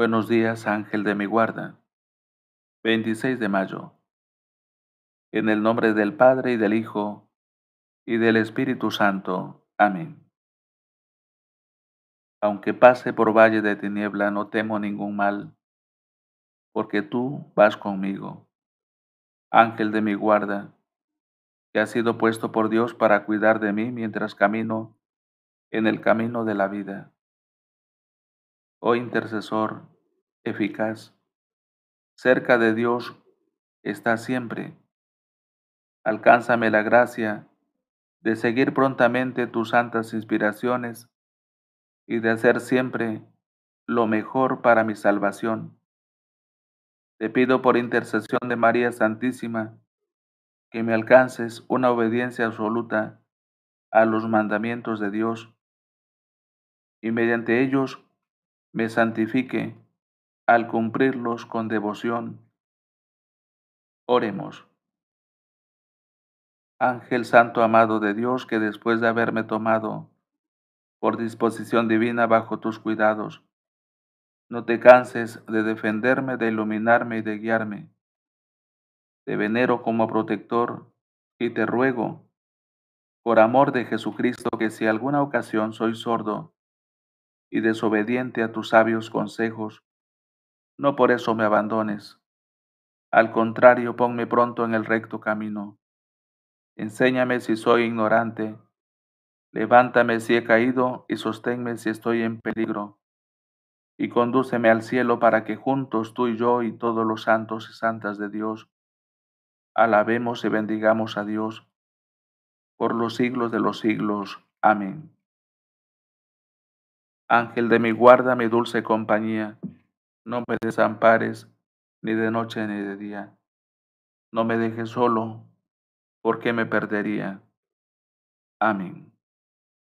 Buenos días, ángel de mi guarda. 26 de mayo. En el nombre del Padre y del Hijo y del Espíritu Santo. Amén. Aunque pase por valle de tiniebla, no temo ningún mal, porque tú vas conmigo. Ángel de mi guarda, que ha sido puesto por Dios para cuidar de mí mientras camino en el camino de la vida oh intercesor eficaz, cerca de Dios está siempre. Alcánzame la gracia de seguir prontamente tus santas inspiraciones y de hacer siempre lo mejor para mi salvación. Te pido por intercesión de María Santísima que me alcances una obediencia absoluta a los mandamientos de Dios y mediante ellos me santifique al cumplirlos con devoción. Oremos. Ángel Santo amado de Dios, que después de haberme tomado por disposición divina bajo tus cuidados, no te canses de defenderme, de iluminarme y de guiarme. Te venero como protector y te ruego, por amor de Jesucristo, que si alguna ocasión soy sordo, y desobediente a tus sabios consejos, no por eso me abandones. Al contrario, ponme pronto en el recto camino. Enséñame si soy ignorante. Levántame si he caído y sosténme si estoy en peligro. Y condúceme al cielo para que juntos tú y yo y todos los santos y santas de Dios alabemos y bendigamos a Dios por los siglos de los siglos. Amén. Ángel de mi guarda, mi dulce compañía, no me desampares ni de noche ni de día. No me dejes solo, porque me perdería. Amén.